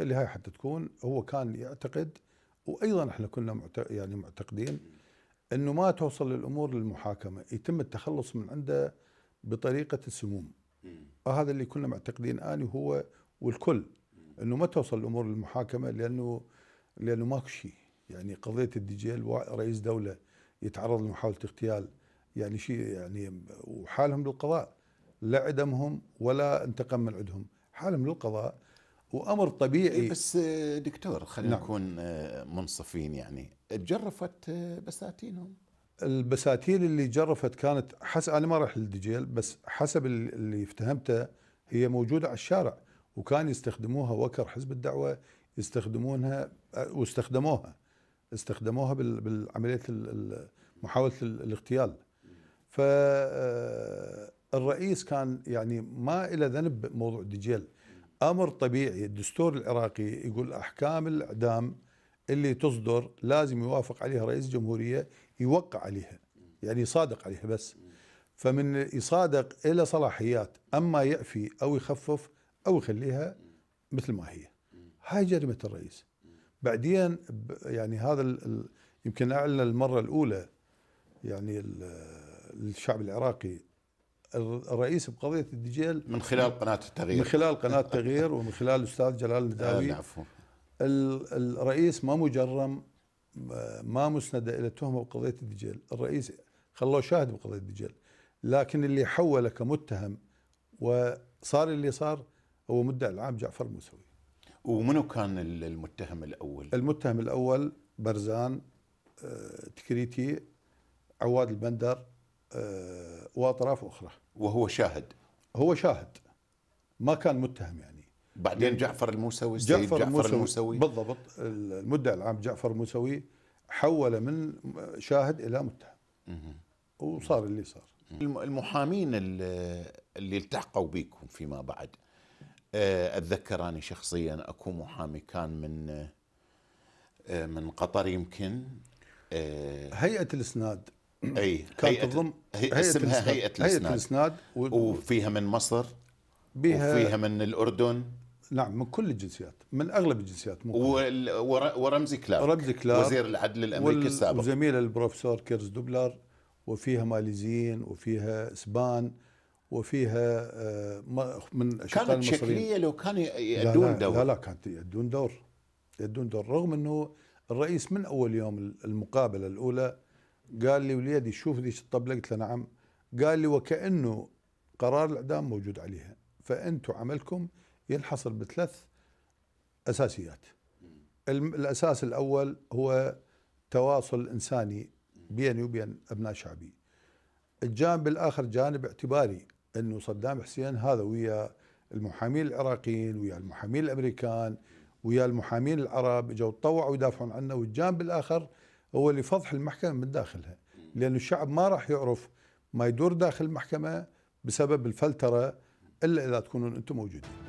قال لي هاي تكون هو كان يعتقد وايضا احنا كنا يعني معتقدين انه ما توصل الامور للمحاكمه يتم التخلص من عنده بطريقه السموم آه، هذا اللي كنا معتقدين اني وهو والكل انه ما توصل الامور للمحاكمه لانه لانه ماكو شيء يعني قضيه الدجيل رئيس دوله يتعرض لمحاوله اغتيال يعني شيء يعني وحالهم للقضاء لا عدمهم ولا انتقم من عندهم حالهم للقضاء وامر طبيعي إيه، بس آه، دكتور خلينا نعم. نكون آه، منصفين يعني جرفت آه، بساتينهم البساتين اللي جرفت كانت حسب انا ما راح للدجيل بس حسب اللي افتهمته هي موجوده على الشارع وكان يستخدموها وكر حزب الدعوه يستخدمونها واستخدموها استخدموها بالعمليه محاوله الاغتيال فالرئيس كان يعني ما إلى ذنب بموضوع الدجيل امر طبيعي الدستور العراقي يقول احكام الاعدام اللي تصدر لازم يوافق عليها رئيس الجمهوريه يوقع عليها يعني يصادق عليها بس فمن يصادق الى صلاحيات اما يعفي او يخفف او يخليها مثل ما هي هاي جريمه الرئيس بعدين يعني هذا يمكن اعلن المره الاولى يعني الشعب العراقي الرئيس بقضيه الدجيل من خلال قناه التغيير من خلال قناه التغيير ومن خلال الاستاذ جلال الداوي آه، الرئيس ما مجرم ما مسند الى التهمه بقضيه الدجيل، الرئيس خلوه شاهد بقضيه الدجيل، لكن اللي حوله كمتهم وصار اللي صار هو مدعي العام جعفر الموسوي ومنو كان المتهم الاول؟ المتهم الاول برزان آه، تكريتي عواد البندر آه، واطراف اخرى وهو شاهد هو شاهد ما كان متهم يعني بعدين يعني جعفر الموسوي جعفر, جعفر الموسوي, الموسوي بالضبط المدعي العام جعفر الموسوي حول من شاهد الى متهم مه. وصار اللي صار المحامين اللي التحقوا بكم فيما بعد آه، اتذكر انا شخصيا اكو محامي كان من آه، من قطر يمكن هيئه الاسناد اي كانت تضم هي اسمها هيئه الاسناد هيئه الاسناد وفيها من مصر بها وفيها من الاردن نعم من كل الجنسيات من اغلب الجنسيات مو ورمزي كلارك رمزي كلارك وزير العدل الامريكي وال... السابق وزميله البروفيسور كيرز دوبلر وفيها ماليزيين وفيها اسبان وفيها آه، من كانت المصريين. شكليه لو كانوا يأدون دور لا لا كانت يأدون دور يأدون دور رغم انه الرئيس من اول يوم المقابله الاولى قال لي وليدي شوف ذيك الطبله قلت له نعم قال لي وكانه قرار الاعدام موجود عليها فانتم عملكم ينحصر بثلاث اساسيات الاساس الاول هو تواصل انساني بيني وبين ابناء شعبي الجانب الاخر جانب اعتباري انه صدام حسين هذا ويا المحامين العراقيين ويا المحامين الامريكان ويا المحامين العرب جو تطوعوا يدافعون عنه والجانب الاخر هو لفضح المحكمة من داخلها لأن الشعب ما راح يعرف ما يدور داخل المحكمة بسبب الفلترة إلا إذا تكونون أنتم موجودين